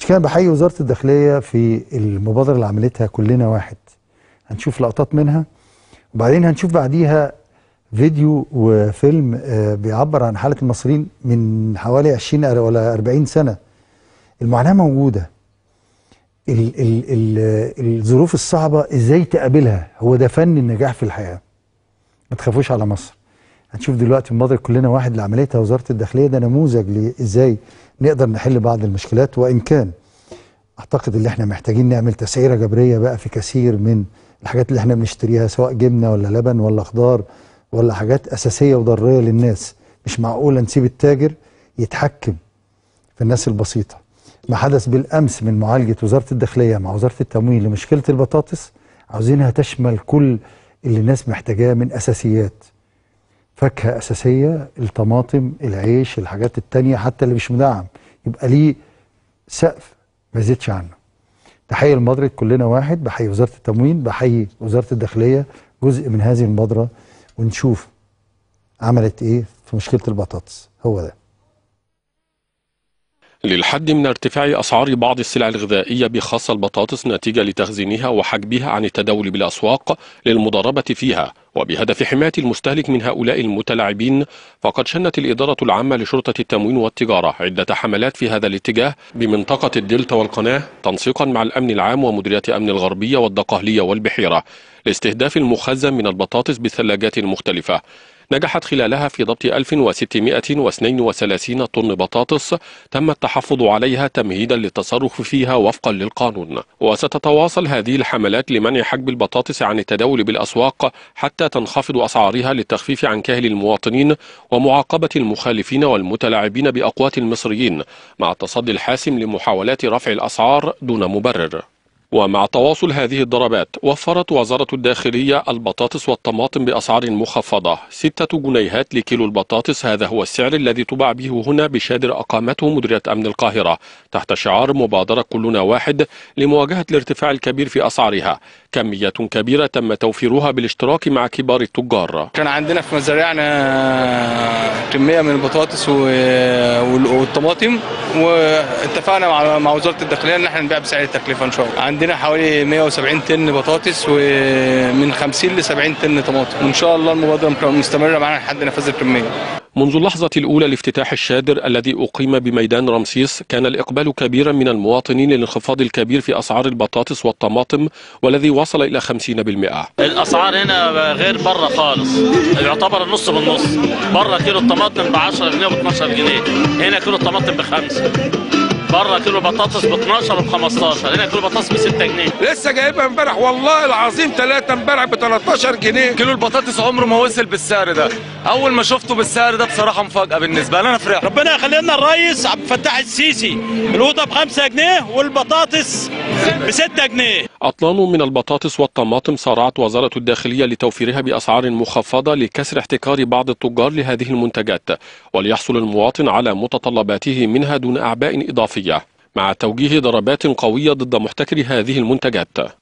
عشان كده بحيي وزاره الداخليه في المبادره اللي عملتها كلنا واحد هنشوف لقطات منها وبعدين هنشوف بعديها فيديو وفيلم آه، بيعبر عن حاله المصريين من حوالي 20 ولا 40 سنه المعاناه موجوده ال ال ال الظروف الصعبه ازاي تقابلها هو ده فن النجاح في الحياه ما تخافوش على مصر هنشوف دلوقتي مبادرة كلنا واحد لعمليتها وزارة الداخلية ده نموذج لإزاي نقدر نحل بعض المشكلات وإن كان أعتقد إن إحنا محتاجين نعمل تسعيرة جبرية بقى في كثير من الحاجات اللي إحنا بنشتريها سواء جبنة ولا لبن ولا خضار ولا حاجات أساسية وضرية للناس مش معقولة نسيب التاجر يتحكم في الناس البسيطة ما حدث بالأمس من معالجة وزارة الداخلية مع وزارة التموين لمشكلة البطاطس عاوزينها تشمل كل اللي الناس محتاجاه من أساسيات فاكهه اساسيه الطماطم العيش الحاجات التانية حتى اللي مش مدعم يبقى ليه سقف ما يزيدش عنه تحيه المدرج كلنا واحد بحيي وزاره التموين بحيي وزاره الداخليه جزء من هذه المبادره ونشوف عملت ايه في مشكله البطاطس هو ده للحد من ارتفاع أسعار بعض السلع الغذائية بخاصة البطاطس نتيجة لتخزينها وحجبها عن التداول بالأسواق للمضاربة فيها وبهدف حماية المستهلك من هؤلاء المتلاعبين فقد شنت الإدارة العامة لشرطة التموين والتجارة عدة حملات في هذا الاتجاه بمنطقة الدلتا والقناة تنسيقا مع الأمن العام ومديرية أمن الغربية والدقهلية والبحيرة لاستهداف المخزن من البطاطس بالثلاجات المختلفة نجحت خلالها في ضبط 1632 طن بطاطس تم التحفظ عليها تمهيدا للتصرف فيها وفقا للقانون وستتواصل هذه الحملات لمنع حجب البطاطس عن التداول بالأسواق حتى تنخفض أسعارها للتخفيف عن كاهل المواطنين ومعاقبة المخالفين والمتلاعبين بأقوات المصريين مع التصدي الحاسم لمحاولات رفع الأسعار دون مبرر ومع تواصل هذه الضربات وفرت وزارة الداخلية البطاطس والطماطم بأسعار مخفضة ستة جنيهات لكيلو البطاطس هذا هو السعر الذي تباع به هنا بشادر أقامته مديرية أمن القاهرة تحت شعار مبادرة كلنا واحد لمواجهة الارتفاع الكبير في أسعارها كميات كبيرة تم توفيرها بالاشتراك مع كبار التجار كان عندنا في مزارعنا آه، كمية من البطاطس والطماطم واتفقنا مع وزارة الداخلية إن احنا نبيع بسعر التكلفة إن شاء الله عندنا حوالي 170 طن بطاطس ومن 50 ل 70 طن طماطم وان شاء الله المبادره مستمره معانا لحد نفاذ الكميه منذ اللحظة الأولى لافتتاح الشادر الذي أقيم بميدان رمسيس كان الإقبال كبيرا من المواطنين للانخفاض الكبير في أسعار البطاطس والطماطم والذي وصل إلى 50% الأسعار هنا غير بره خالص يعتبر النص بالنص بره كيلو الطماطم ب 10 جنيه و 12 جنيه هنا كيلو الطماطم بخمسة بره كيلو بطاطس ب 12 وب 15 هنا كيلو بطاطس ب 6 جنيه لسه جايبها امبارح والله العظيم ثلاثه امبارح ب 13 جنيه كيلو البطاطس عمره ما وصل بالسعر ده اول ما شفته بالسعر ده بصراحه مفاجاه بالنسبه لي انا فرحت ربنا يخلي لنا الريس عبد الفتاح السيسي القوطه ب 5 جنيه والبطاطس بستة جنيه أطلال من البطاطس والطماطم صارعت وزارة الداخلية لتوفيرها بأسعار مخفضة لكسر احتكار بعض التجار لهذه المنتجات وليحصل المواطن على متطلباته منها دون أعباء إضافية مع توجيه ضربات قوية ضد محتكري هذه المنتجات